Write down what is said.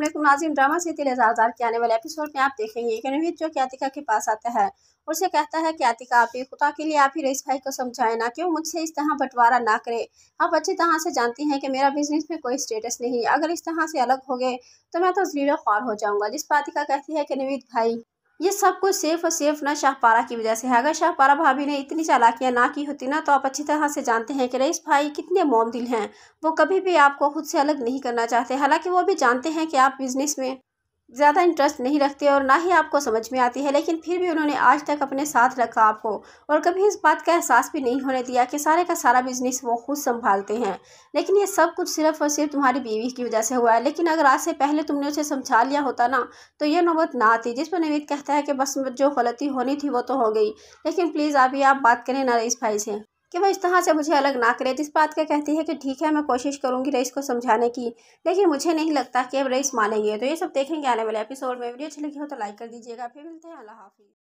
Nazim drama city लजाजार के आने वाले एपिसोड में आप देखेंगे कि नवीद जो आतिका के पास आता है उसे कहता है कि आतिका आप ही खुदा के लिए आप ही रईस भाई को समझाए ना क्यों मुझसे इस तरह बंटवारा ना करें आप अच्छी तरह से जानती हैं कि मेरा बिजनेस में कोई स्टेटस नहीं अगर इस तरह से अलग हो गए तो मैं तो जीरो ख्वार हो जाऊंगा जिस पर आतिका कहती है कि नवीद भाई ये सब कुछ सेफ़ और सेफ़ ना शाहपारा की वजह से है अगर शाहपारा भाभी ने इतनी चालाकियाँ ना की होती ना तो आप अच्छी तरह से जानते हैं कि रईस भाई कितने मोमदिल हैं वो कभी भी आपको खुद से अलग नहीं करना चाहते हालांकि वो भी जानते हैं कि आप बिजनेस में ज़्यादा इंटरेस्ट नहीं रखते और ना ही आपको समझ में आती है लेकिन फिर भी उन्होंने आज तक अपने साथ रखा आपको और कभी इस बात का एहसास भी नहीं होने दिया कि सारे का सारा बिजनेस वो खुद संभालते हैं लेकिन ये सब कुछ सिर्फ और सिर्फ तुम्हारी बीवी की वजह से हुआ है लेकिन अगर आज से पहले तुमने उसे समझा लिया होता ना तो यह नौबत ना आती जिस पर नवीद कहता है कि बस जो गलती होनी थी वो तो हो गई लेकिन प्लीज़ अभी आप बात करें नरेश भाई से कि वह इस तरह से मुझे अलग ना करे इस बात का कहती है कि ठीक है मैं कोशिश करूँगी रईस को समझाने की लेकिन मुझे नहीं लगता कि अब रईस मानेंगे तो ये सब देखेंगे आने वाले एपिसोड में वीडियो अच्छी लगी हो तो लाइक कर दीजिएगा फिर मिलते हैं अल्लाह हाफिज़